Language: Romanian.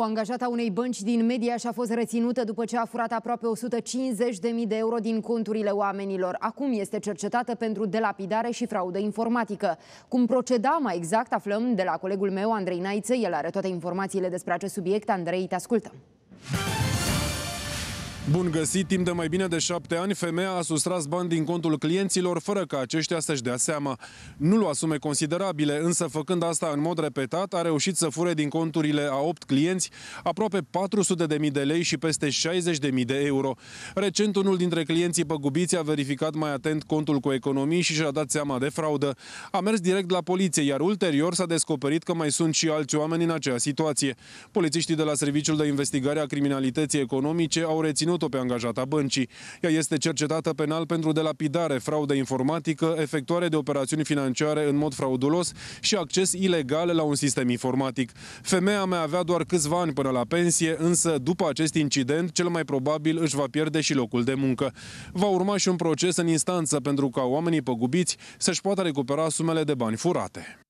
O angajată a unei bănci din și a fost reținută după ce a furat aproape 150.000 de euro din conturile oamenilor. Acum este cercetată pentru delapidare și fraudă informatică. Cum proceda mai exact aflăm de la colegul meu, Andrei Naiță. El are toate informațiile despre acest subiect. Andrei, te ascultăm. Bun găsit, timp de mai bine de șapte ani, femeia a sustras bani din contul clienților fără ca aceștia să-și dea seama. Nu lua sume considerabile, însă făcând asta în mod repetat, a reușit să fure din conturile a 8 clienți aproape 400.000 de lei și peste 60.000 de euro. Recent, unul dintre clienții păgubiți a verificat mai atent contul cu economii și și-a dat seama de fraudă. A mers direct la poliție, iar ulterior s-a descoperit că mai sunt și alți oameni în acea situație. Polițiștii de la Serviciul de Investigare a Criminalității Economice au reținut cerut-o pe angajata băncii. Ea este cercetată penal pentru delapidare, fraudă informatică, efectuare de operațiuni financiare în mod fraudulos și acces ilegal la un sistem informatic. Femeia mea avea doar câțiva ani până la pensie, însă după acest incident, cel mai probabil își va pierde și locul de muncă. Va urma și un proces în instanță pentru ca oamenii păgubiți să-și poată recupera sumele de bani furate.